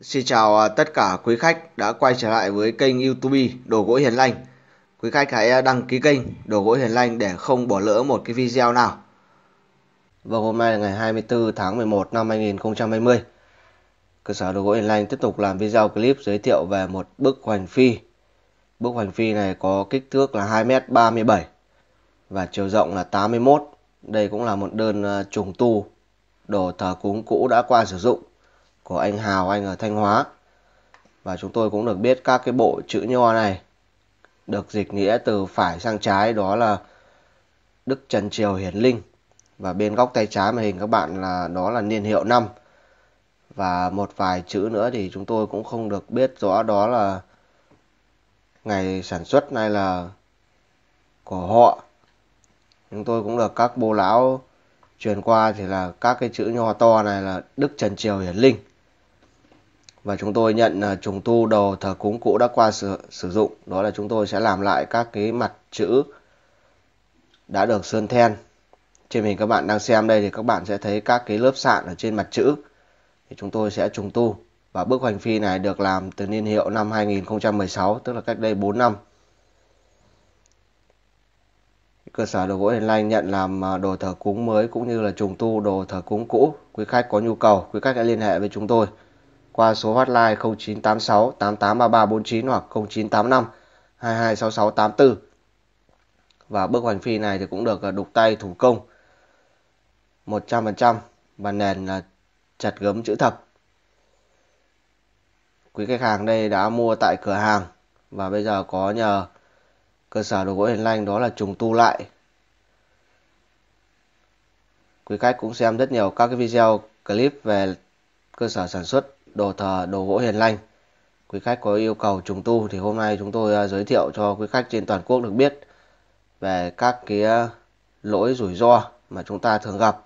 Xin chào à, tất cả quý khách đã quay trở lại với kênh YouTube Đồ gỗ Hiền Lành. Quý khách hãy à, đăng ký kênh Đồ gỗ Hiền Lành để không bỏ lỡ một cái video nào. Vâng, hôm nay là ngày 24 tháng 11 năm 2020. Cơ sở Đồ gỗ Hiền Lành tiếp tục làm video clip giới thiệu về một bức hoành phi. Bức hoành phi này có kích thước là 2m37 và chiều rộng là 81. Đây cũng là một đơn à, trùng tu đồ thờ cúng cũ đã qua sử dụng của anh Hào anh ở Thanh Hóa. Và chúng tôi cũng được biết các cái bộ chữ nho này được dịch nghĩa từ phải sang trái đó là Đức Trần Triều Hiển Linh và bên góc tay trái màn hình các bạn là đó là niên hiệu năm và một vài chữ nữa thì chúng tôi cũng không được biết rõ đó là ngày sản xuất hay là của họ chúng tôi cũng được các bô lão truyền qua thì là các cái chữ nho to này là Đức Trần Triều Hiển Linh và chúng tôi nhận à, trùng tu đồ thờ cúng cũ đã qua sử, sử dụng đó là chúng tôi sẽ làm lại các cái mặt chữ đã được sơn then trên hình các bạn đang xem đây thì các bạn sẽ thấy các cái lớp sạn ở trên mặt chữ thì chúng tôi sẽ trùng tu và bức hoành phi này được làm từ niên hiệu năm 2016 tức là cách đây 4 năm cơ sở đồ gỗ hiền lành nhận làm à, đồ thờ cúng mới cũng như là trùng tu đồ thờ cúng cũ quý khách có nhu cầu quý khách hãy liên hệ với chúng tôi qua số hotline 0986 883349 hoặc 0985 226684. Và bước hoành phi này thì cũng được à, đục tay thủ công 100% và nền là chặt gấm chữ thập. Quý khách hàng đây đã mua tại cửa hàng và bây giờ có nhờ cơ sở đồ gỗ hiền lành đó là trùng tu lại. Quý khách cũng xem rất nhiều các cái video clip về cơ sở sản xuất đồ thờ đồ gỗ hiền lành quý khách có yêu cầu trùng tu thì hôm nay chúng tôi à, giới thiệu cho quý khách trên toàn quốc được biết về các cái à, lỗi rủi ro mà chúng ta thường gặp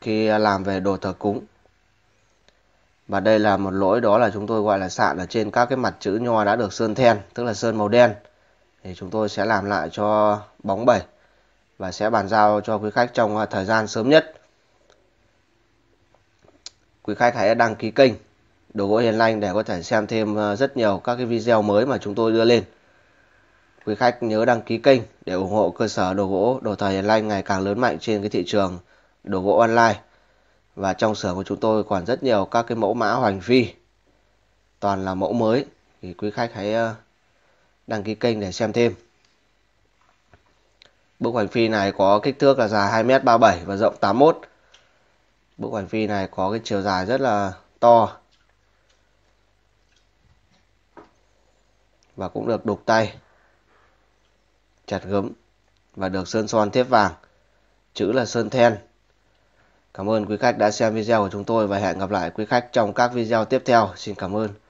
khi à, làm về đồ thờ cúng và đây là một lỗi đó là chúng tôi gọi là sạn ở trên các cái mặt chữ nho đã được sơn then tức là sơn màu đen thì chúng tôi sẽ làm lại cho bóng bẩy và sẽ bàn giao cho quý khách trong thời gian sớm nhất quý khách hãy đăng ký kênh đồ gỗ hiền lành để có thể xem thêm ờ, rất nhiều các cái video mới mà chúng tôi đưa lên quý khách nhớ đăng ký kênh để ủng hộ cơ sở đồ gỗ đồ thời hiền lành ngày càng lớn mạnh trên cái thị trường đồ gỗ online và trong xưởng của chúng tôi còn rất nhiều các cái mẫu mã hoành phi toàn là mẫu mới thì quý khách hãy ờ, đăng ký kênh để xem thêm bức hoành phi này có kích thước là dài 2m37 và rộng 81 bức ảnh phi này có cái chiều dài rất là to và cũng được đục tay chặt gấm và được sơn son thiếp vàng chữ là sơn then cảm ơn quý khách đã xem video của chúng tôi và hẹn gặp lại quý khách trong các video tiếp theo xin cảm ơn